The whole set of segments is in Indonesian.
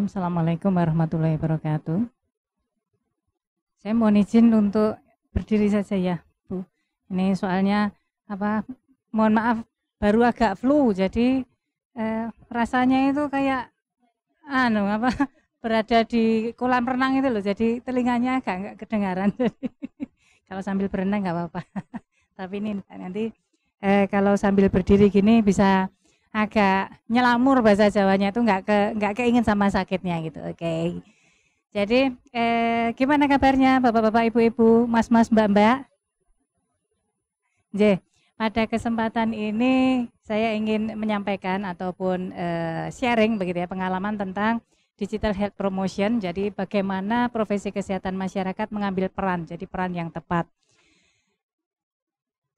Bismillahirrahmanirrahim. Assalamualaikum warahmatullahi wabarakatuh. Saya mohon izin untuk berdiri saja ya, Bu. Ini soalnya apa? Mohon maaf, baru agak flu, jadi eh, rasanya itu kayak anu apa? Berada di kolam renang itu loh, jadi telinganya agak nggak kedengaran. Jadi, kalau sambil berenang nggak apa-apa. Tapi ini nanti eh, kalau sambil berdiri gini bisa agak nyelamur bahasa Jawanya itu nggak ke nggak keingin sama sakitnya gitu. Oke. Okay. Jadi eh, gimana kabarnya bapak-bapak, ibu-ibu, mas-mas, mbak-mbak? J, pada kesempatan ini saya ingin menyampaikan ataupun eh, sharing begitu ya pengalaman tentang digital health promotion. Jadi bagaimana profesi kesehatan masyarakat mengambil peran, jadi peran yang tepat.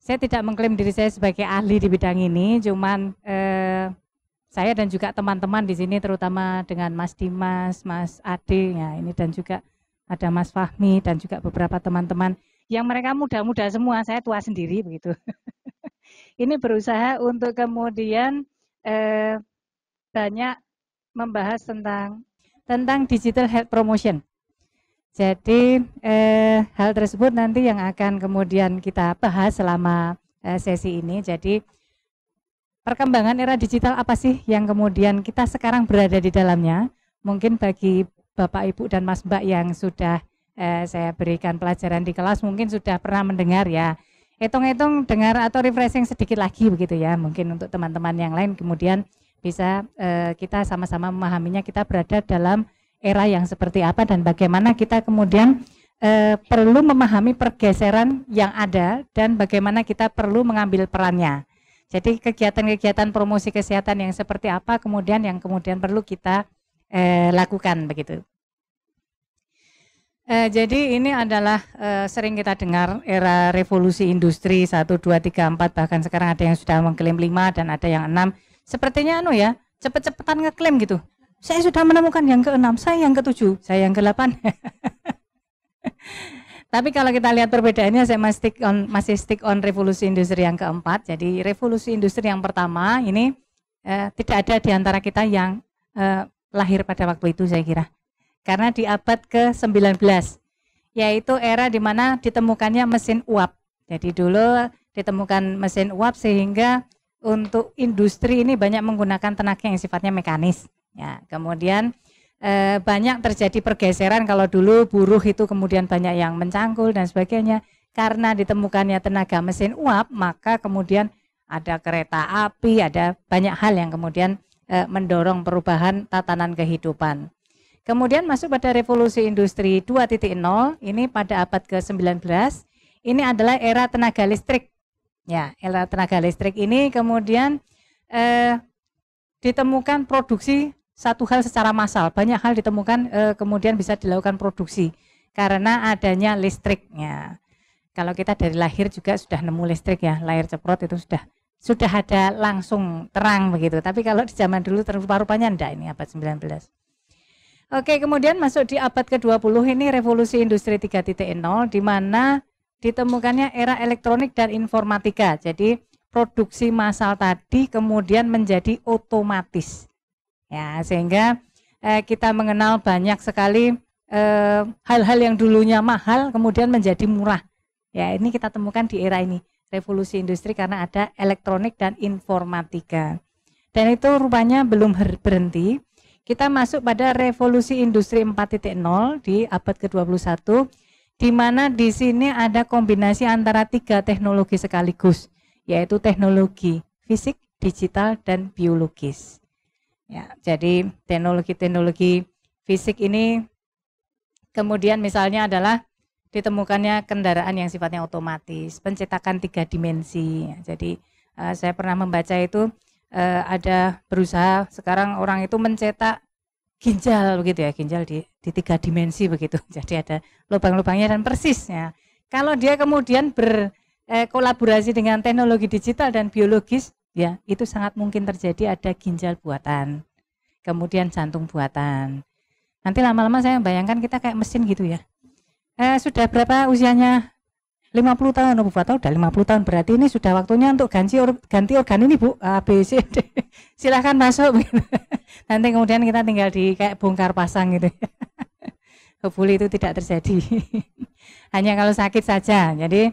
Saya tidak mengklaim diri saya sebagai ahli di bidang ini, cuman e, saya dan juga teman-teman di sini terutama dengan Mas Dimas, Mas Ade ya ini dan juga ada Mas Fahmi dan juga beberapa teman-teman yang mereka muda-muda semua, saya tua sendiri begitu. ini berusaha untuk kemudian eh, banyak membahas tentang tentang digital health promotion. Jadi eh, hal tersebut nanti yang akan kemudian kita bahas selama eh, sesi ini. Jadi perkembangan era digital apa sih yang kemudian kita sekarang berada di dalamnya? Mungkin bagi Bapak Ibu dan Mas Mbak yang sudah eh, saya berikan pelajaran di kelas mungkin sudah pernah mendengar ya. Hitung-hitung dengar atau refreshing sedikit lagi begitu ya. Mungkin untuk teman-teman yang lain kemudian bisa eh, kita sama-sama memahaminya kita berada dalam era yang seperti apa dan bagaimana kita kemudian eh, perlu memahami pergeseran yang ada dan bagaimana kita perlu mengambil perannya. Jadi kegiatan-kegiatan promosi kesehatan yang seperti apa kemudian yang kemudian perlu kita eh, lakukan begitu. Eh, jadi ini adalah eh, sering kita dengar era revolusi industri 1, 2, 3, 4 bahkan sekarang ada yang sudah mengklaim 5 dan ada yang 6. Sepertinya anu ya, cepet-cepetan ngeklaim gitu. Saya sudah menemukan yang ke-6, saya yang ke-7, saya yang ke-8. Tapi kalau kita lihat perbedaannya saya masih stick on, masih stick on revolusi industri yang keempat. Jadi revolusi industri yang pertama ini eh, tidak ada di antara kita yang eh, lahir pada waktu itu saya kira. Karena di abad ke-19 yaitu era di mana ditemukannya mesin uap. Jadi dulu ditemukan mesin uap sehingga untuk industri ini banyak menggunakan tenaga yang sifatnya mekanis. Ya, kemudian Eh, banyak terjadi pergeseran kalau dulu buruh itu kemudian banyak yang mencangkul dan sebagainya. Karena ditemukannya tenaga mesin uap, maka kemudian ada kereta api, ada banyak hal yang kemudian e, mendorong perubahan tatanan kehidupan. Kemudian masuk pada revolusi industri 2.0 ini pada abad ke-19 ini adalah era tenaga listrik. Ya, era tenaga listrik ini kemudian eh, ditemukan produksi satu hal secara massal. Banyak hal ditemukan e, kemudian bisa dilakukan produksi karena adanya listriknya. Kalau kita dari lahir juga sudah nemu listrik ya, lahir ceprot itu sudah sudah ada langsung terang begitu. Tapi kalau di zaman dulu rupa-rupanya enggak ini abad 19. Oke, kemudian masuk di abad ke-20 ini revolusi industri 3.0 di mana ditemukannya era elektronik dan informatika. Jadi produksi massal tadi kemudian menjadi otomatis Ya, sehingga eh, kita mengenal banyak sekali eh, hal-hal eh, yang dulunya mahal kemudian menjadi murah. Ya, ini kita temukan di era ini, revolusi industri karena ada elektronik dan informatika. Dan itu rupanya belum berhenti. Kita masuk pada revolusi industri 4.0 di abad ke-21 di mana di sini ada kombinasi antara tiga teknologi sekaligus, yaitu teknologi fisik, digital, dan biologis. Ya, jadi teknologi-teknologi fisik ini kemudian misalnya adalah ditemukannya kendaraan yang sifatnya otomatis, pencetakan tiga dimensi. Jadi uh, saya pernah membaca itu uh, ada berusaha sekarang orang itu mencetak ginjal begitu ya, ginjal di, di tiga dimensi begitu. Jadi ada lubang-lubangnya dan persisnya. Kalau dia kemudian berkolaborasi eh, dengan teknologi digital dan biologis, ya itu sangat mungkin terjadi ada ginjal buatan kemudian jantung buatan nanti lama-lama saya bayangkan kita kayak mesin gitu ya eh, sudah berapa usianya 50 tahun oh, Bu Fatah udah 50 tahun berarti ini sudah waktunya untuk ganti or, ganti organ ini Bu A B silahkan masuk nanti kemudian kita tinggal di kayak bongkar pasang gitu Kebuli itu tidak terjadi hanya kalau sakit saja jadi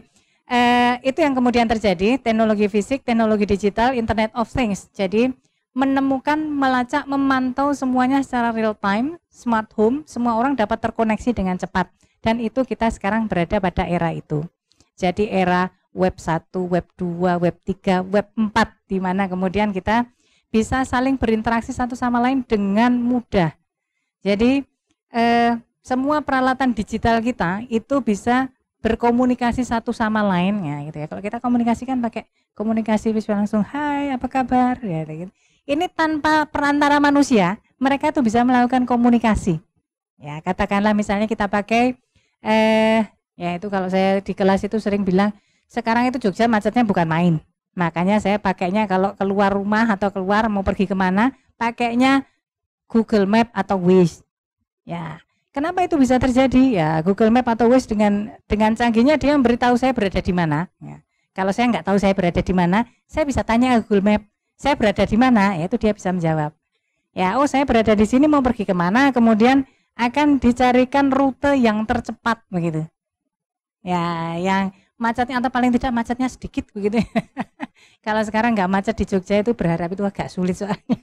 Eh, itu yang kemudian terjadi, teknologi fisik, teknologi digital, Internet of Things. Jadi menemukan, melacak, memantau semuanya secara real time, smart home, semua orang dapat terkoneksi dengan cepat. Dan itu kita sekarang berada pada era itu. Jadi era web 1, web 2, web 3, web 4, di mana kemudian kita bisa saling berinteraksi satu sama lain dengan mudah. Jadi eh, semua peralatan digital kita itu bisa berkomunikasi satu sama lainnya gitu ya. Kalau kita komunikasikan pakai komunikasi visual langsung, "Hai, apa kabar?" ya gitu. Ini tanpa perantara manusia, mereka tuh bisa melakukan komunikasi. Ya, katakanlah misalnya kita pakai eh ya itu kalau saya di kelas itu sering bilang sekarang itu Jogja macetnya bukan main. Makanya saya pakainya kalau keluar rumah atau keluar mau pergi kemana, pakainya Google Map atau Waze. Ya, Kenapa itu bisa terjadi? Ya Google Map atau Waze dengan dengan canggihnya dia memberitahu saya berada di mana. Ya. Kalau saya nggak tahu saya berada di mana, saya bisa tanya ke Google Map, saya berada di mana? Ya itu dia bisa menjawab. Ya, oh saya berada di sini mau pergi kemana? Kemudian akan dicarikan rute yang tercepat begitu. Ya, yang macetnya atau paling tidak macetnya sedikit begitu. Kalau sekarang nggak macet di Jogja itu berharap itu agak sulit soalnya.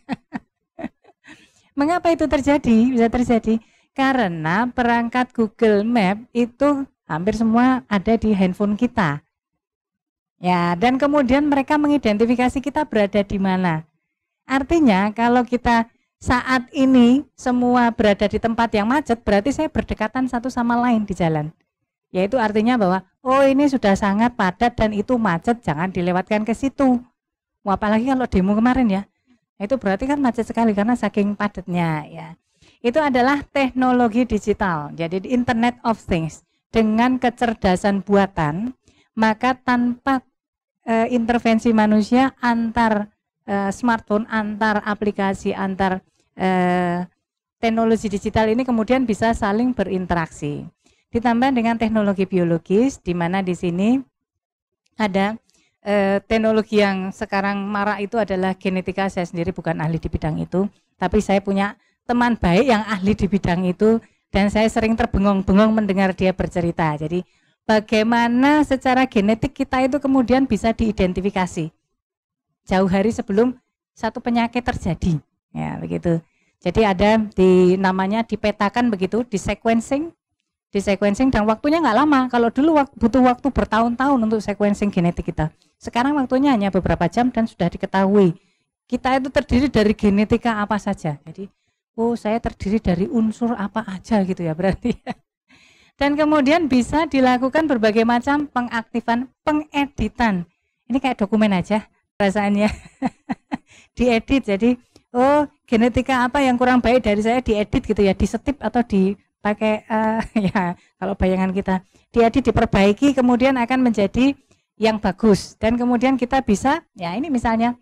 Mengapa itu terjadi? Bisa terjadi karena perangkat Google Map itu hampir semua ada di handphone kita. Ya, dan kemudian mereka mengidentifikasi kita berada di mana. Artinya kalau kita saat ini semua berada di tempat yang macet, berarti saya berdekatan satu sama lain di jalan. Yaitu artinya bahwa, oh ini sudah sangat padat dan itu macet, jangan dilewatkan ke situ. Apalagi kalau demo kemarin ya, itu berarti kan macet sekali karena saking padatnya ya itu adalah teknologi digital, jadi Internet of Things. Dengan kecerdasan buatan, maka tanpa e, intervensi manusia antar e, smartphone, antar aplikasi, antar e, teknologi digital ini kemudian bisa saling berinteraksi. Ditambah dengan teknologi biologis, di mana di sini ada e, teknologi yang sekarang marak itu adalah genetika. Saya sendiri bukan ahli di bidang itu, tapi saya punya teman baik yang ahli di bidang itu dan saya sering terbengong-bengong mendengar dia bercerita. Jadi bagaimana secara genetik kita itu kemudian bisa diidentifikasi jauh hari sebelum satu penyakit terjadi. Ya, begitu. Jadi ada di namanya dipetakan begitu, di sequencing, di sequencing dan waktunya nggak lama. Kalau dulu butuh waktu bertahun-tahun untuk sequencing genetik kita. Sekarang waktunya hanya beberapa jam dan sudah diketahui. Kita itu terdiri dari genetika apa saja. Jadi oh saya terdiri dari unsur apa aja gitu ya berarti Dan kemudian bisa dilakukan berbagai macam pengaktifan, pengeditan. Ini kayak dokumen aja perasaannya. diedit jadi oh genetika apa yang kurang baik dari saya diedit gitu ya, disetip atau dipakai uh, ya kalau bayangan kita. Diedit diperbaiki kemudian akan menjadi yang bagus dan kemudian kita bisa ya ini misalnya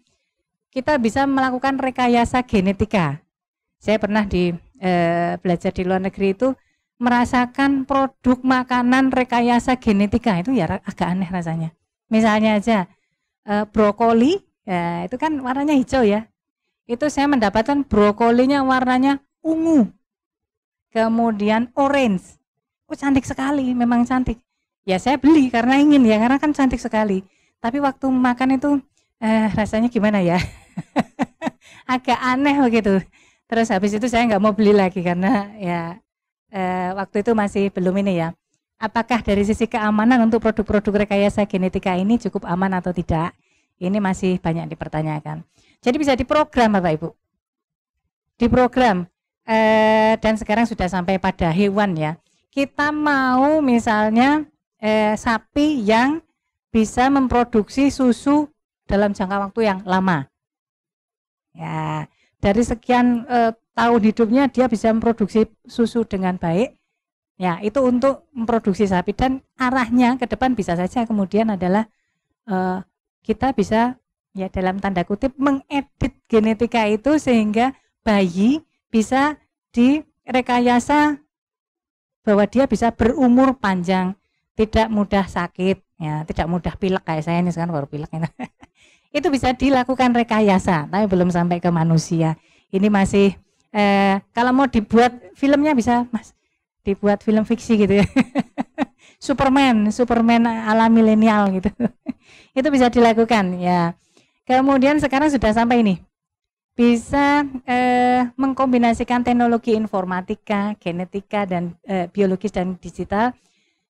kita bisa melakukan rekayasa genetika saya pernah di eh, belajar di luar negeri itu merasakan produk makanan rekayasa genetika itu ya agak aneh rasanya. Misalnya aja eh, brokoli, ya, itu kan warnanya hijau ya. Itu saya mendapatkan brokolinya warnanya ungu, kemudian orange. Oh cantik sekali, memang cantik. Ya saya beli karena ingin ya, karena kan cantik sekali. Tapi waktu makan itu eh, rasanya gimana ya? agak aneh begitu terus habis itu saya nggak mau beli lagi karena ya eh, waktu itu masih belum ini ya apakah dari sisi keamanan untuk produk-produk rekayasa genetika ini cukup aman atau tidak ini masih banyak dipertanyakan jadi bisa diprogram Bapak Ibu diprogram eh, dan sekarang sudah sampai pada hewan ya kita mau misalnya eh, sapi yang bisa memproduksi susu dalam jangka waktu yang lama. Ya, dari sekian e, tahun hidupnya dia bisa memproduksi susu dengan baik. Ya, itu untuk memproduksi sapi dan arahnya ke depan bisa saja kemudian adalah e, kita bisa ya dalam tanda kutip mengedit genetika itu sehingga bayi bisa direkayasa bahwa dia bisa berumur panjang, tidak mudah sakit, ya, tidak mudah pilek kayak saya ini sekarang baru pilek ini. itu bisa dilakukan rekayasa, tapi belum sampai ke manusia. Ini masih eh, kalau mau dibuat filmnya bisa mas dibuat film fiksi gitu ya. Superman, Superman ala milenial gitu. itu bisa dilakukan ya. Kemudian sekarang sudah sampai ini bisa eh, mengkombinasikan teknologi informatika, genetika dan eh, biologis dan digital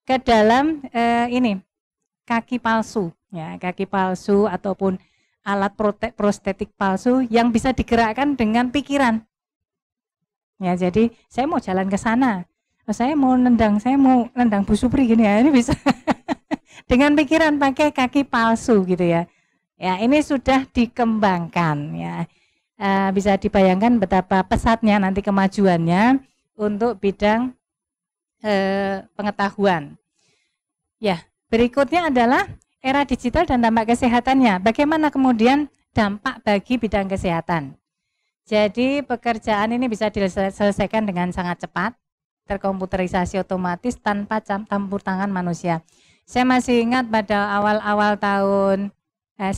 ke dalam eh, ini kaki palsu ya kaki palsu ataupun alat prostetik palsu yang bisa digerakkan dengan pikiran. Ya, jadi saya mau jalan ke sana. Saya mau nendang, saya mau nendang Bu Supri gini ya. Ini bisa dengan pikiran pakai kaki palsu gitu ya. Ya, ini sudah dikembangkan ya. E, bisa dibayangkan betapa pesatnya nanti kemajuannya untuk bidang e, pengetahuan. Ya, berikutnya adalah era digital dan dampak kesehatannya. Bagaimana kemudian dampak bagi bidang kesehatan? Jadi pekerjaan ini bisa diselesaikan dengan sangat cepat, terkomputerisasi otomatis tanpa campur tangan manusia. Saya masih ingat pada awal-awal tahun 90, eh,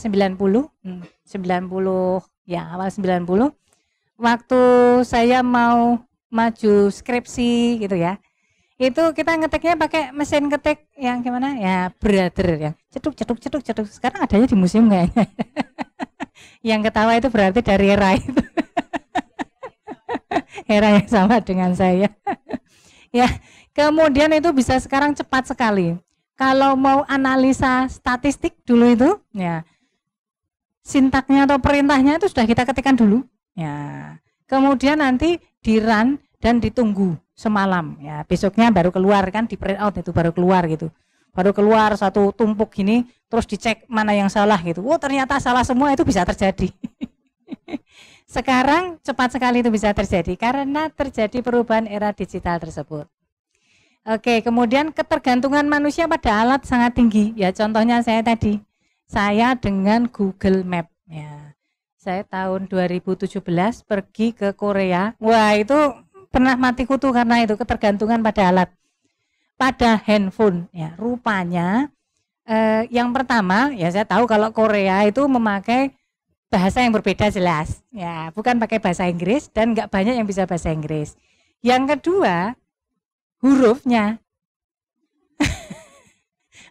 90 hmm, ya awal 90, waktu saya mau maju skripsi gitu ya, itu kita ngetiknya pakai mesin ketik yang gimana ya brother ya cetuk cetuk cetuk cetuk sekarang adanya di museum kayaknya yang ketawa itu berarti dari era itu era yang sama dengan saya ya kemudian itu bisa sekarang cepat sekali kalau mau analisa statistik dulu itu ya sintaknya atau perintahnya itu sudah kita ketikkan dulu ya kemudian nanti di run dan ditunggu semalam ya besoknya baru keluar kan di print out itu baru keluar gitu baru keluar satu tumpuk gini terus dicek mana yang salah gitu oh ternyata salah semua itu bisa terjadi sekarang cepat sekali itu bisa terjadi karena terjadi perubahan era digital tersebut Oke, kemudian ketergantungan manusia pada alat sangat tinggi. Ya, contohnya saya tadi, saya dengan Google Map. Ya, saya tahun 2017 pergi ke Korea. Wah, itu pernah mati kutu karena itu ketergantungan pada alat, pada handphone. Ya, rupanya eh, yang pertama ya saya tahu kalau Korea itu memakai bahasa yang berbeda jelas, ya bukan pakai bahasa Inggris dan nggak banyak yang bisa bahasa Inggris. Yang kedua hurufnya,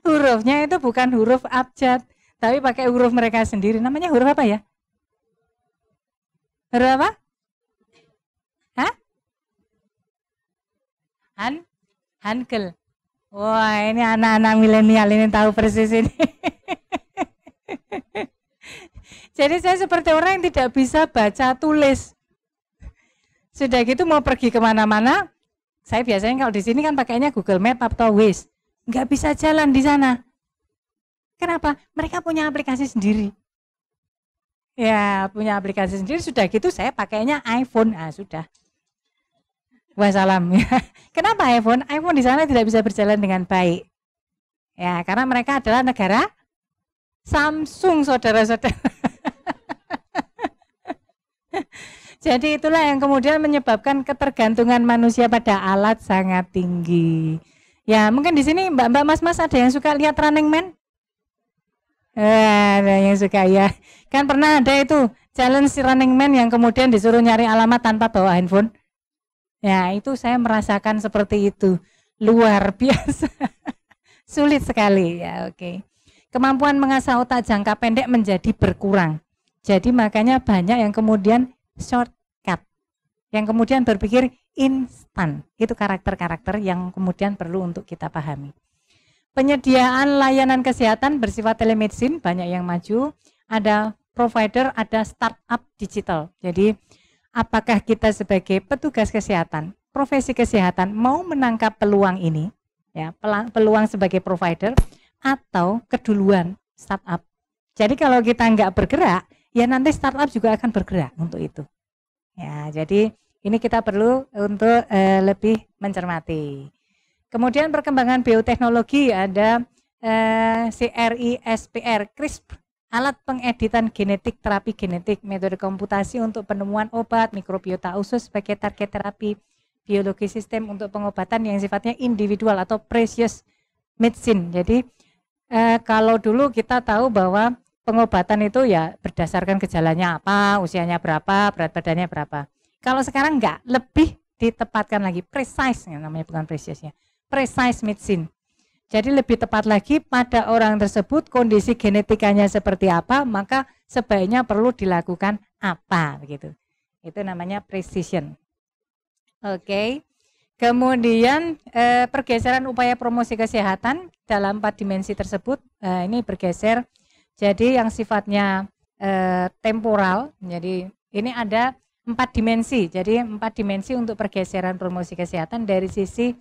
hurufnya itu bukan huruf abjad, tapi pakai huruf mereka sendiri. Namanya huruf apa ya? Huruf apa? Han Hankel. Wah, ini anak-anak milenial ini tahu persis ini. Jadi saya seperti orang yang tidak bisa baca tulis. Sudah gitu mau pergi kemana-mana, saya biasanya kalau di sini kan pakainya Google Map atau Waze. Nggak bisa jalan di sana. Kenapa? Mereka punya aplikasi sendiri. Ya, punya aplikasi sendiri. Sudah gitu saya pakainya iPhone. Ah, sudah. Wassalam. Kenapa iPhone? iPhone di sana tidak bisa berjalan dengan baik. Ya, karena mereka adalah negara Samsung, saudara-saudara. Jadi itulah yang kemudian menyebabkan ketergantungan manusia pada alat sangat tinggi. Ya, mungkin di sini mbak-mbak mas-mas ada yang suka lihat Running Man? Eh, ada yang suka ya. Kan pernah ada itu challenge Running Man yang kemudian disuruh nyari alamat tanpa bawa handphone. Ya, itu saya merasakan seperti itu. Luar biasa. Sulit sekali ya, oke. Okay. Kemampuan mengasah otak jangka pendek menjadi berkurang. Jadi makanya banyak yang kemudian shortcut. Yang kemudian berpikir instan. Itu karakter-karakter yang kemudian perlu untuk kita pahami. Penyediaan layanan kesehatan bersifat telemedicine banyak yang maju. Ada provider, ada startup digital. Jadi apakah kita sebagai petugas kesehatan, profesi kesehatan mau menangkap peluang ini, ya peluang sebagai provider atau keduluan startup. Jadi kalau kita nggak bergerak, ya nanti startup juga akan bergerak untuk itu. Ya, jadi ini kita perlu untuk e, lebih mencermati. Kemudian perkembangan bioteknologi ada e, CRISPR, CRISPR Alat pengeditan genetik terapi genetik, metode komputasi untuk penemuan obat, mikrobiota usus sebagai target terapi, biologi sistem untuk pengobatan yang sifatnya individual atau precious medicine. Jadi eh, kalau dulu kita tahu bahwa pengobatan itu ya berdasarkan gejalanya apa, usianya berapa, berat badannya berapa. Kalau sekarang enggak, lebih ditepatkan lagi, precise namanya bukan precious ya, precise medicine. Jadi lebih tepat lagi pada orang tersebut kondisi genetikanya seperti apa, maka sebaiknya perlu dilakukan apa gitu. Itu namanya precision. Oke. Okay. Kemudian eh, pergeseran upaya promosi kesehatan dalam empat dimensi tersebut eh, ini bergeser. Jadi yang sifatnya eh, temporal, jadi ini ada empat dimensi. Jadi empat dimensi untuk pergeseran promosi kesehatan dari sisi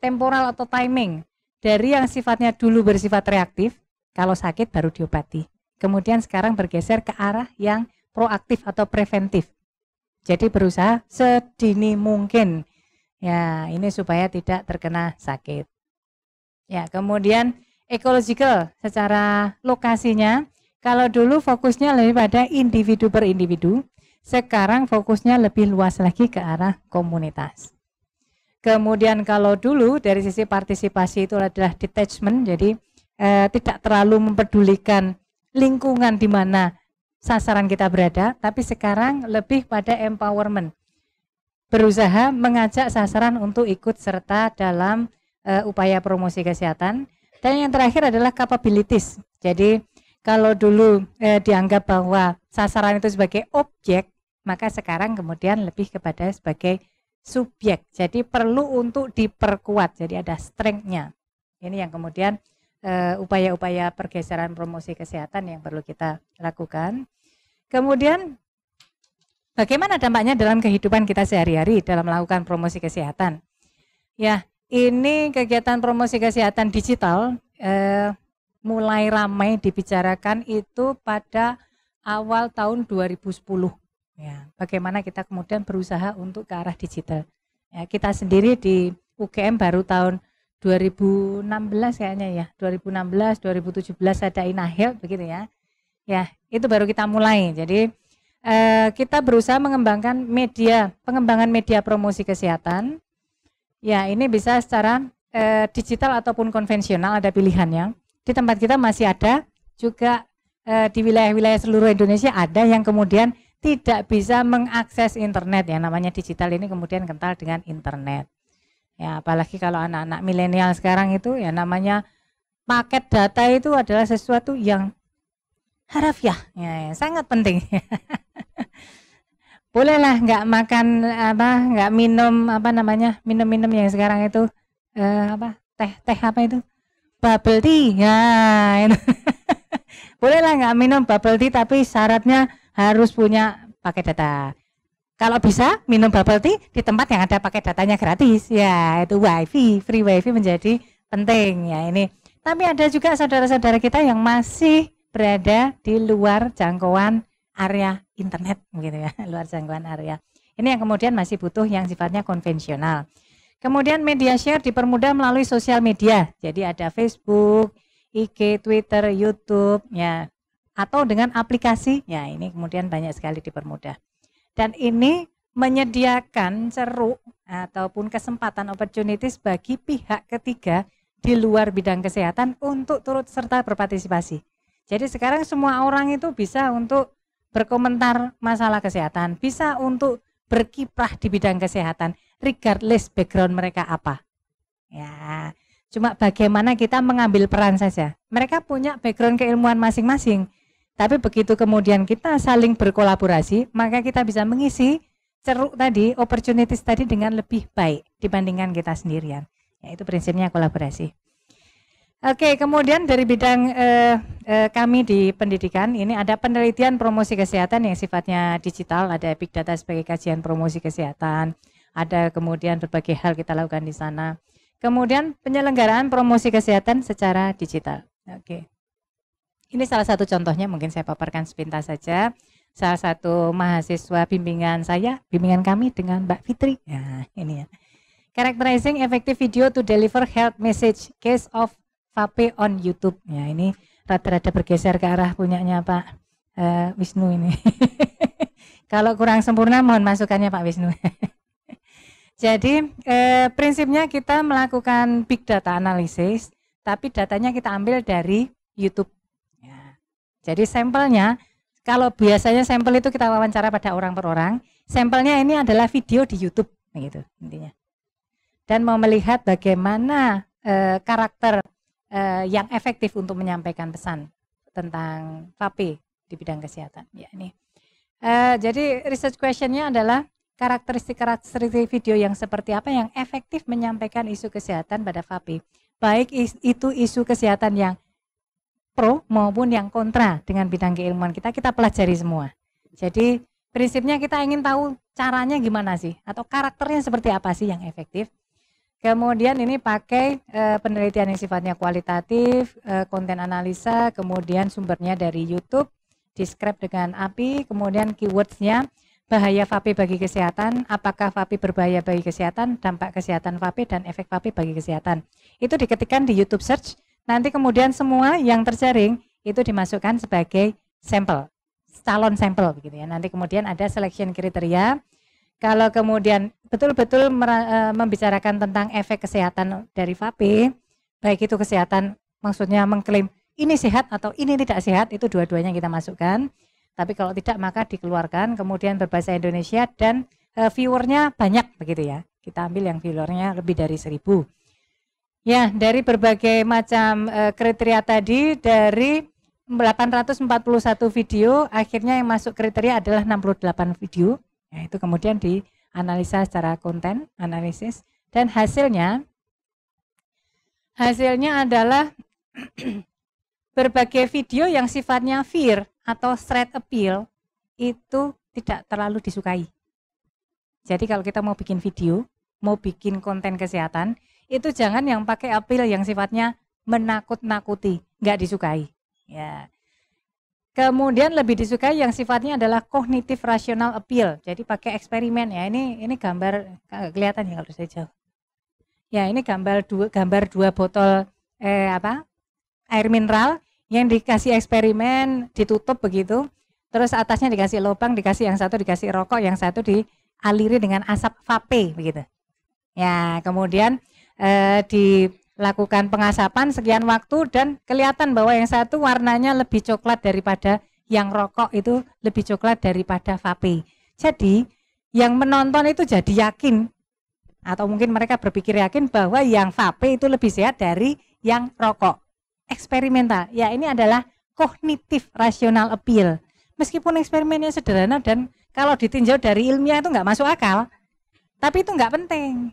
temporal atau timing dari yang sifatnya dulu bersifat reaktif, kalau sakit baru diobati. Kemudian sekarang bergeser ke arah yang proaktif atau preventif. Jadi berusaha sedini mungkin. Ya, ini supaya tidak terkena sakit. Ya, kemudian ecological secara lokasinya. Kalau dulu fokusnya lebih pada individu per individu, sekarang fokusnya lebih luas lagi ke arah komunitas. Kemudian kalau dulu dari sisi partisipasi itu adalah detachment, jadi eh, tidak terlalu mempedulikan lingkungan di mana sasaran kita berada, tapi sekarang lebih pada empowerment. Berusaha mengajak sasaran untuk ikut serta dalam eh, upaya promosi kesehatan. Dan yang terakhir adalah capabilities. Jadi kalau dulu eh, dianggap bahwa sasaran itu sebagai objek, maka sekarang kemudian lebih kepada sebagai subjek. Jadi perlu untuk diperkuat. Jadi ada strength-nya. Ini yang kemudian upaya eh, upaya-upaya pergeseran promosi kesehatan yang perlu kita lakukan. Kemudian bagaimana dampaknya dalam kehidupan kita sehari-hari dalam melakukan promosi kesehatan? Ya, ini kegiatan promosi kesehatan digital eh, mulai ramai dibicarakan itu pada awal tahun 2010. Ya, bagaimana kita kemudian berusaha untuk ke arah digital. Ya, kita sendiri di UGM baru tahun 2016 kayaknya ya, 2016, 2017 ada inahil begitu ya. Ya, itu baru kita mulai. Jadi eh, kita berusaha mengembangkan media, pengembangan media promosi kesehatan. Ya, ini bisa secara eh, digital ataupun konvensional ada pilihan yang Di tempat kita masih ada juga eh, di wilayah-wilayah seluruh Indonesia ada yang kemudian tidak bisa mengakses internet ya namanya digital ini kemudian kental dengan internet ya apalagi kalau anak-anak milenial sekarang itu ya namanya paket data itu adalah sesuatu yang haraf ya, ya sangat penting bolehlah nggak makan apa nggak minum apa namanya minum-minum yang sekarang itu eh, apa teh teh apa itu bubble tea ya bolehlah nggak minum bubble tea tapi syaratnya harus punya paket data. Kalau bisa minum bubble tea di tempat yang ada paket datanya gratis ya itu wifi free wifi menjadi penting ya ini. Tapi ada juga saudara-saudara kita yang masih berada di luar jangkauan area internet gitu ya luar jangkauan area. Ini yang kemudian masih butuh yang sifatnya konvensional. Kemudian media share dipermudah melalui sosial media. Jadi ada Facebook, IG, Twitter, YouTube ya atau dengan aplikasi ya Ini kemudian banyak sekali dipermudah. Dan ini menyediakan ceruk ataupun kesempatan opportunities bagi pihak ketiga di luar bidang kesehatan untuk turut serta berpartisipasi. Jadi sekarang semua orang itu bisa untuk berkomentar masalah kesehatan, bisa untuk berkiprah di bidang kesehatan regardless background mereka apa. Ya, cuma bagaimana kita mengambil peran saja. Mereka punya background keilmuan masing-masing, tapi begitu kemudian kita saling berkolaborasi, maka kita bisa mengisi ceruk tadi, opportunities tadi dengan lebih baik dibandingkan kita sendirian. Ya, itu prinsipnya kolaborasi. Oke, kemudian dari bidang eh, eh, kami di pendidikan, ini ada penelitian promosi kesehatan yang sifatnya digital, ada big data sebagai kajian promosi kesehatan, ada kemudian berbagai hal kita lakukan di sana. Kemudian penyelenggaraan promosi kesehatan secara digital. Oke. Ini salah satu contohnya mungkin saya paparkan sepintas saja. Salah satu mahasiswa bimbingan saya, bimbingan kami dengan Mbak Fitri. Ya, ini ya. Characterizing effective video to deliver health message case of vape on YouTube. Ya, ini rada-rada bergeser ke arah punyanya Pak uh, Wisnu ini. Kalau kurang sempurna mohon masukannya Pak Wisnu. Jadi eh, prinsipnya kita melakukan big data analysis, tapi datanya kita ambil dari YouTube. Jadi sampelnya, kalau biasanya sampel itu kita wawancara pada orang per orang, sampelnya ini adalah video di YouTube, gitu intinya. Dan mau melihat bagaimana e, karakter e, yang efektif untuk menyampaikan pesan tentang vape di bidang kesehatan. Ya ini. E, jadi research questionnya adalah karakteristik-karakteristik video yang seperti apa yang efektif menyampaikan isu kesehatan pada vape. Baik itu isu kesehatan yang pro maupun yang kontra dengan bidang keilmuan kita, kita pelajari semua. Jadi prinsipnya kita ingin tahu caranya gimana sih, atau karakternya seperti apa sih yang efektif. Kemudian ini pakai e, penelitian yang sifatnya kualitatif, e, konten analisa, kemudian sumbernya dari YouTube, describe dengan API, kemudian keywordsnya bahaya vape bagi kesehatan, apakah vape berbahaya bagi kesehatan, dampak kesehatan vape dan efek vape bagi kesehatan. Itu diketikkan di YouTube search, Nanti kemudian semua yang terjaring itu dimasukkan sebagai sampel, calon sampel begitu ya. Nanti kemudian ada selection kriteria. Kalau kemudian betul-betul e, membicarakan tentang efek kesehatan dari vape, baik itu kesehatan maksudnya mengklaim ini sehat atau ini tidak sehat, itu dua-duanya kita masukkan. Tapi kalau tidak maka dikeluarkan, kemudian berbahasa Indonesia dan e, viewernya banyak begitu ya. Kita ambil yang viewernya lebih dari seribu. Ya, dari berbagai macam uh, kriteria tadi, dari 841 video, akhirnya yang masuk kriteria adalah 68 video. Ya, itu kemudian dianalisa secara konten, analisis. Dan hasilnya, hasilnya adalah berbagai video yang sifatnya fear atau threat appeal itu tidak terlalu disukai. Jadi kalau kita mau bikin video, mau bikin konten kesehatan, itu jangan yang pakai apil yang sifatnya menakut-nakuti, nggak disukai. Ya. Kemudian lebih disukai yang sifatnya adalah kognitif rasional appeal. Jadi pakai eksperimen ya. Ini ini gambar kelihatan ya kalau saya jauh. Ya ini gambar dua gambar dua botol eh, apa air mineral yang dikasih eksperimen ditutup begitu. Terus atasnya dikasih lubang, dikasih yang satu dikasih rokok, yang satu dialiri dengan asap vape begitu. Ya kemudian eh, dilakukan pengasapan sekian waktu dan kelihatan bahwa yang satu warnanya lebih coklat daripada yang rokok itu lebih coklat daripada vape. Jadi yang menonton itu jadi yakin atau mungkin mereka berpikir yakin bahwa yang vape itu lebih sehat dari yang rokok. Eksperimental, ya ini adalah kognitif rasional appeal. Meskipun eksperimennya sederhana dan kalau ditinjau dari ilmiah itu nggak masuk akal, tapi itu nggak penting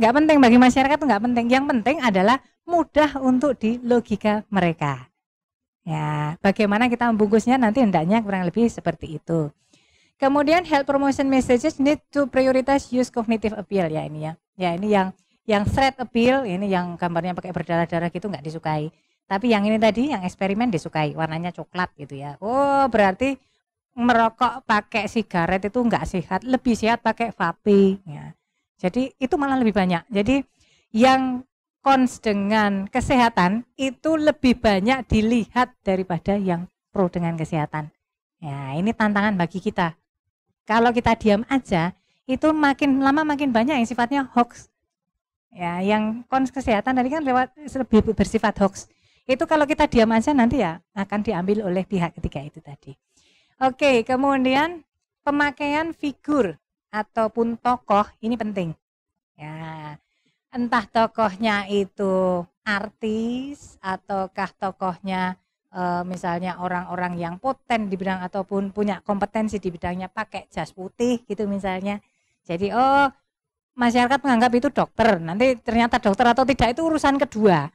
nggak penting bagi masyarakat itu nggak penting. Yang penting adalah mudah untuk di logika mereka. Ya, bagaimana kita membungkusnya nanti hendaknya kurang lebih seperti itu. Kemudian health promotion messages need to prioritize use cognitive appeal ya ini ya. Ya ini yang yang threat appeal ini yang gambarnya pakai berdarah-darah gitu nggak disukai. Tapi yang ini tadi yang eksperimen disukai, warnanya coklat gitu ya. Oh, berarti merokok pakai sigaret itu nggak sehat, lebih sehat pakai vape ya. Jadi itu malah lebih banyak. Jadi yang cons dengan kesehatan itu lebih banyak dilihat daripada yang pro dengan kesehatan. Ya, ini tantangan bagi kita. Kalau kita diam aja, itu makin lama makin banyak yang sifatnya hoax. Ya, yang cons kesehatan tadi kan lewat lebih bersifat hoax. Itu kalau kita diam aja nanti ya akan diambil oleh pihak ketiga itu tadi. Oke, kemudian pemakaian figur ataupun tokoh ini penting. Ya. Entah tokohnya itu artis ataukah tokohnya e, misalnya orang-orang yang poten di bidang ataupun punya kompetensi di bidangnya pakai jas putih gitu misalnya. Jadi oh masyarakat menganggap itu dokter. Nanti ternyata dokter atau tidak itu urusan kedua.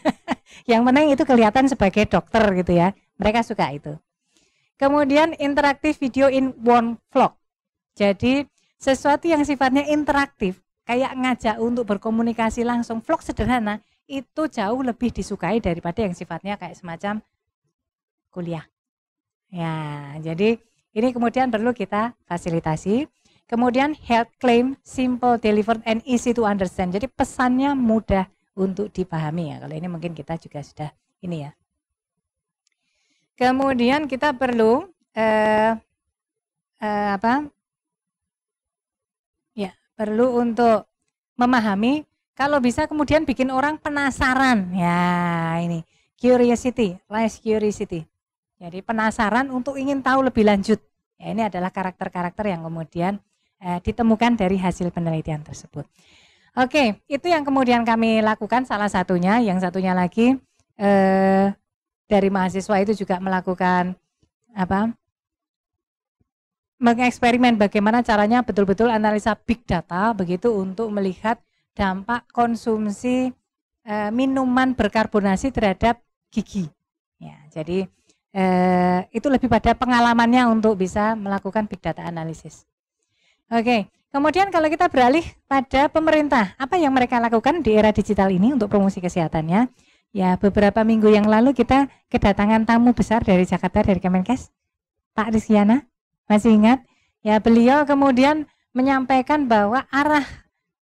yang penting itu kelihatan sebagai dokter gitu ya. Mereka suka itu. Kemudian interaktif video in one vlog. Jadi sesuatu yang sifatnya interaktif, kayak ngajak untuk berkomunikasi langsung, vlog sederhana, itu jauh lebih disukai daripada yang sifatnya kayak semacam kuliah. Ya, jadi ini kemudian perlu kita fasilitasi. Kemudian health claim, simple, delivered, and easy to understand. Jadi pesannya mudah untuk dipahami ya. Kalau ini mungkin kita juga sudah ini ya. Kemudian kita perlu eh, eh, apa perlu untuk memahami kalau bisa kemudian bikin orang penasaran ya ini curiosity rise curiosity jadi penasaran untuk ingin tahu lebih lanjut ya ini adalah karakter-karakter yang kemudian eh, ditemukan dari hasil penelitian tersebut oke itu yang kemudian kami lakukan salah satunya yang satunya lagi eh, dari mahasiswa itu juga melakukan apa mengeksperimen bagaimana caranya betul-betul analisa big data begitu untuk melihat dampak konsumsi e, minuman berkarbonasi terhadap gigi. Ya, jadi e, itu lebih pada pengalamannya untuk bisa melakukan big data analisis. Oke, kemudian kalau kita beralih pada pemerintah, apa yang mereka lakukan di era digital ini untuk promosi kesehatannya? Ya, beberapa minggu yang lalu kita kedatangan tamu besar dari Jakarta dari Kemenkes, Pak Rizkiana. Masih ingat? Ya, beliau kemudian menyampaikan bahwa arah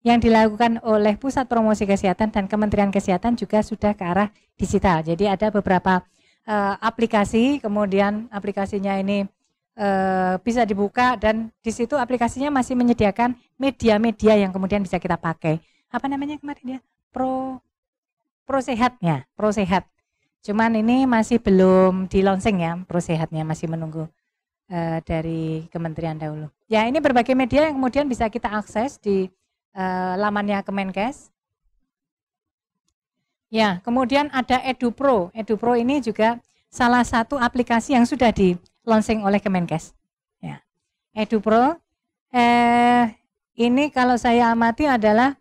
yang dilakukan oleh Pusat Promosi Kesehatan dan Kementerian Kesehatan juga sudah ke arah digital. Jadi ada beberapa uh, aplikasi, kemudian aplikasinya ini uh, bisa dibuka dan di situ aplikasinya masih menyediakan media-media yang kemudian bisa kita pakai. Apa namanya kemarin ya? Pro Pro Sehatnya, Pro Sehat. Cuman ini masih belum di launching ya, Pro Sehatnya masih menunggu uh, dari kementerian dahulu. Ya, ini berbagai media yang kemudian bisa kita akses di uh, lamannya Kemenkes. Ya, kemudian ada EduPro. EduPro ini juga salah satu aplikasi yang sudah di launching oleh Kemenkes. Ya. EduPro eh, ini kalau saya amati adalah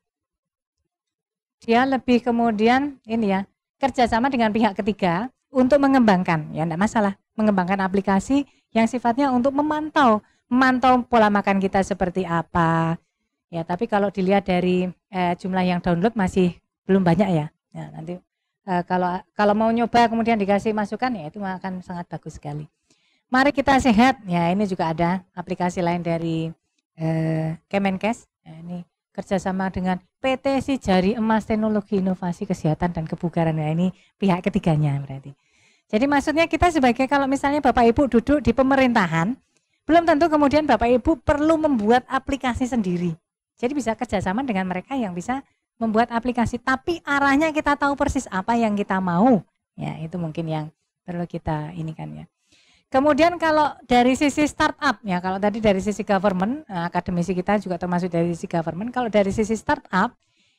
dia lebih kemudian ini ya kerjasama dengan pihak ketiga untuk mengembangkan ya tidak masalah mengembangkan aplikasi yang sifatnya untuk memantau, memantau pola makan kita seperti apa. Ya, tapi kalau dilihat dari eh, jumlah yang download masih belum banyak ya. ya nanti eh, kalau kalau mau nyoba kemudian dikasih masukan ya itu akan sangat bagus sekali. Mari kita sehat. Ya, ini juga ada aplikasi lain dari eh, Kemenkes. Ya, ini kerjasama dengan PT Sijari Emas Teknologi Inovasi Kesehatan dan Kebugaran. Ya, ini pihak ketiganya berarti. Jadi maksudnya kita sebagai kalau misalnya Bapak Ibu duduk di pemerintahan, belum tentu kemudian Bapak Ibu perlu membuat aplikasi sendiri. Jadi bisa kerjasama dengan mereka yang bisa membuat aplikasi, tapi arahnya kita tahu persis apa yang kita mau. Ya itu mungkin yang perlu kita ini kan ya. Kemudian kalau dari sisi startup ya, kalau tadi dari sisi government, eh, akademisi kita juga termasuk dari sisi government. Kalau dari sisi startup,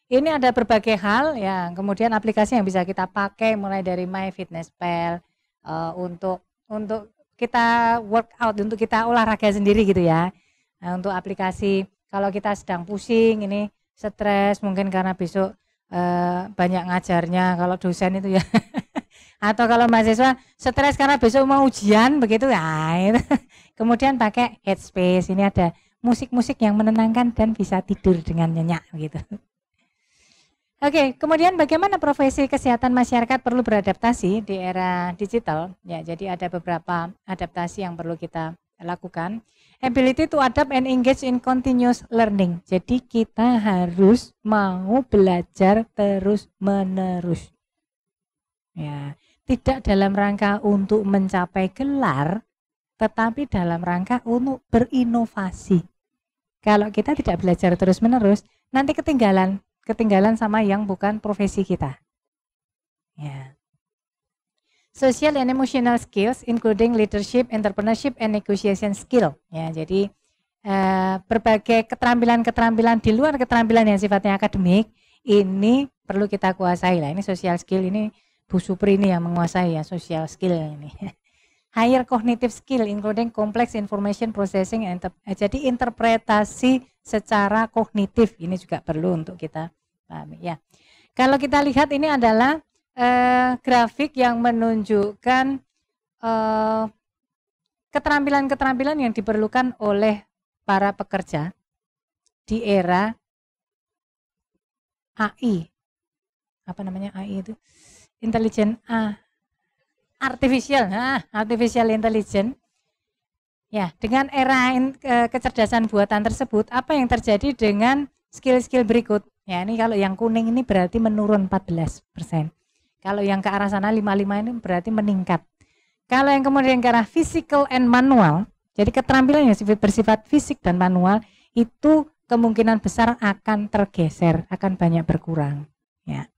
ini ada berbagai hal yang kemudian aplikasi yang bisa kita pakai mulai dari My Fitness Pal uh, untuk untuk kita workout untuk kita olahraga sendiri gitu ya. Nah, untuk aplikasi kalau kita sedang pusing ini stres mungkin karena besok uh, banyak ngajarnya kalau dosen itu ya. Atau kalau mahasiswa stres karena besok mau ujian begitu ya. Itu. Kemudian pakai Headspace ini ada musik-musik yang menenangkan dan bisa tidur dengan nyenyak gitu. Oke, kemudian bagaimana profesi kesehatan masyarakat perlu beradaptasi di era digital? Ya, jadi ada beberapa adaptasi yang perlu kita lakukan. Ability to adapt and engage in continuous learning. Jadi kita harus mau belajar terus-menerus. Ya, tidak dalam rangka untuk mencapai gelar, tetapi dalam rangka untuk berinovasi. Kalau kita tidak belajar terus-menerus, nanti ketinggalan ketinggalan sama yang bukan profesi kita. Ya. Social and emotional skills including leadership, entrepreneurship, and negotiation skill. Ya, jadi uh, berbagai keterampilan-keterampilan di luar keterampilan yang sifatnya akademik ini perlu kita kuasai lah. Ini social skill ini Bu Supri ini yang menguasai ya social skill ini. Higher cognitive skill including complex information processing and jadi interpretasi secara kognitif ini juga perlu untuk kita paham ya kalau kita lihat ini adalah eh, grafik yang menunjukkan keterampilan eh, keterampilan-keterampilan yang diperlukan oleh para pekerja di era AI apa namanya AI itu intelligent ah, artificial nah, artificial intelligence ya dengan era eh, kecerdasan buatan tersebut apa yang terjadi dengan skill-skill berikut. Ya, ini kalau yang kuning ini berarti menurun 14%. Kalau yang ke arah sana 55 ini berarti meningkat. Kalau yang kemudian ke arah physical and manual, jadi keterampilan yang bersifat fisik dan manual itu kemungkinan besar akan tergeser, akan banyak berkurang. Ya.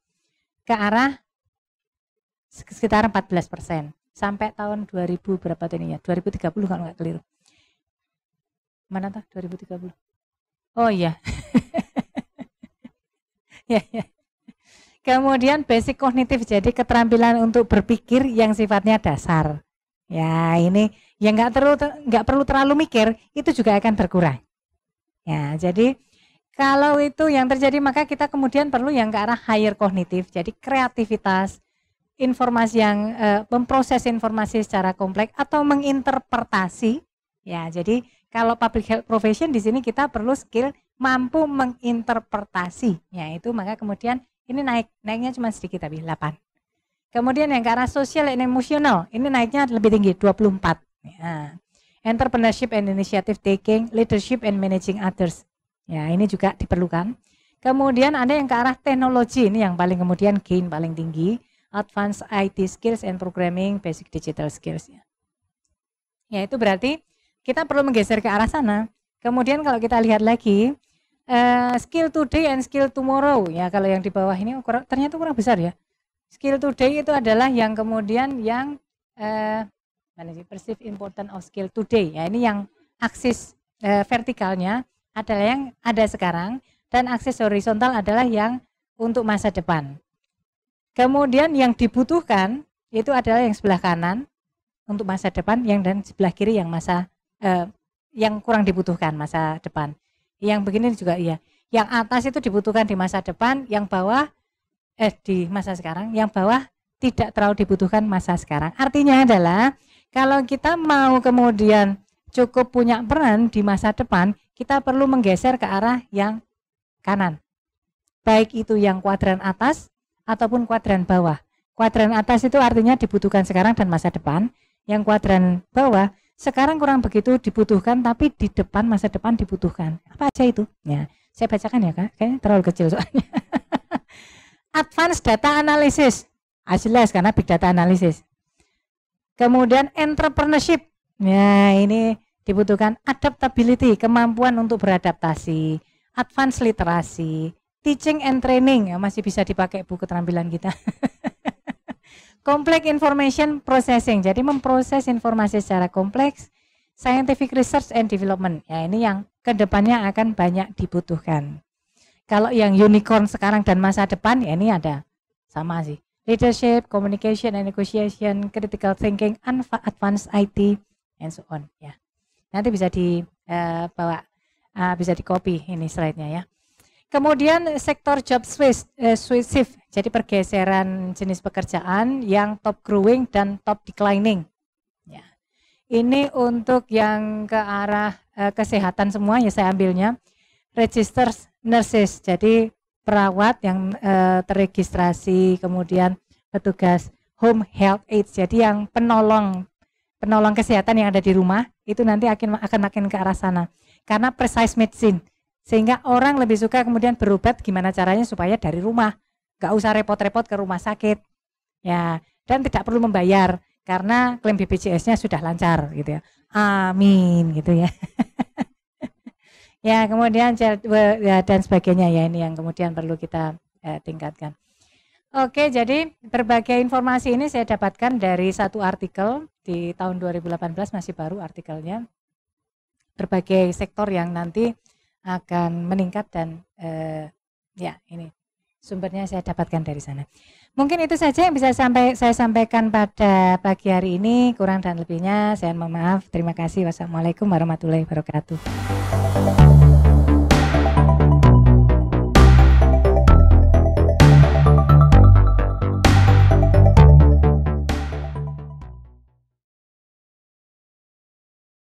Ke arah sekitar 14 persen sampai tahun 2000 berapa ini ya? 2030 kalau nggak keliru. Mana tuh 2030? Oh iya. Kemudian basic kognitif jadi keterampilan untuk berpikir yang sifatnya dasar. Ya ini yang nggak perlu nggak perlu terlalu mikir itu juga akan berkurang. Ya jadi kalau itu yang terjadi maka kita kemudian perlu yang ke arah higher kognitif. Jadi kreativitas, informasi yang e, memproses informasi secara kompleks atau menginterpretasi. Ya jadi kalau public health profession di sini kita perlu skill mampu menginterpretasi. Ya, itu maka kemudian ini naik, naiknya cuma sedikit tapi 8. Kemudian yang ke arah sosial dan emosional, ini naiknya lebih tinggi 24. Ya. Entrepreneurship and initiative taking, leadership and managing others. Ya, ini juga diperlukan. Kemudian ada yang ke arah teknologi, ini yang paling kemudian gain paling tinggi, advanced IT skills and programming, basic digital skills. Ya, ya itu berarti kita perlu menggeser ke arah sana. Kemudian kalau kita lihat lagi, uh, skill today and skill tomorrow ya kalau yang di bawah ini oh, kurang, ternyata kurang besar ya skill today itu adalah yang kemudian yang eh, mana sih perceived important of skill today ya ini yang aksis uh, vertikalnya adalah yang ada sekarang dan aksis horizontal adalah yang untuk masa depan kemudian yang dibutuhkan itu adalah yang sebelah kanan untuk masa depan yang dan sebelah kiri yang masa uh, yang kurang dibutuhkan masa depan yang begini juga iya. Yang atas itu dibutuhkan di masa depan, yang bawah eh di masa sekarang, yang bawah tidak terlalu dibutuhkan masa sekarang. Artinya adalah kalau kita mau kemudian cukup punya peran di masa depan, kita perlu menggeser ke arah yang kanan. Baik itu yang kuadran atas ataupun kuadran bawah. Kuadran atas itu artinya dibutuhkan sekarang dan masa depan. Yang kuadran bawah sekarang kurang begitu dibutuhkan tapi di depan masa depan dibutuhkan apa aja itu ya saya bacakan ya kak kayaknya terlalu kecil soalnya advanced data analysis ah, jelas karena big data analysis kemudian entrepreneurship ya ini dibutuhkan adaptability kemampuan untuk beradaptasi advanced literasi teaching and training ya masih bisa dipakai buku keterampilan kita Complex Information Processing. Jadi memproses informasi secara kompleks, Scientific Research and Development. Ya ini yang kedepannya akan banyak dibutuhkan. Kalau yang unicorn sekarang dan masa depan ya ini ada sama sih. Leadership, communication and negotiation, critical thinking, advanced IT, and so on. Ya, nanti bisa dibawa, eh, eh, bisa di copy ini slide-nya ya. Kemudian sektor job switch, uh, switch shift jadi pergeseran jenis pekerjaan yang top growing dan top declining. Ya. Ini untuk yang ke arah e, kesehatan semua ya saya ambilnya. Registers nurses, jadi perawat yang e, eh, terregistrasi, kemudian petugas home health aides, jadi yang penolong penolong kesehatan yang ada di rumah itu nanti akan akan makin ke arah sana. Karena precise medicine, sehingga orang lebih suka kemudian berobat gimana caranya supaya dari rumah nggak usah repot-repot ke rumah sakit ya dan tidak perlu membayar karena klaim BPJS-nya sudah lancar gitu ya. Amin gitu ya. ya kemudian ya, dan sebagainya ya ini yang kemudian perlu kita ya, tingkatkan. Oke, jadi berbagai informasi ini saya dapatkan dari satu artikel di tahun 2018 masih baru artikelnya. Berbagai sektor yang nanti akan meningkat dan eh, ya ini sumbernya saya dapatkan dari sana. Mungkin itu saja yang bisa sampai saya sampaikan pada pagi hari ini. Kurang dan lebihnya saya mohon maaf. Terima kasih. Wassalamualaikum warahmatullahi wabarakatuh.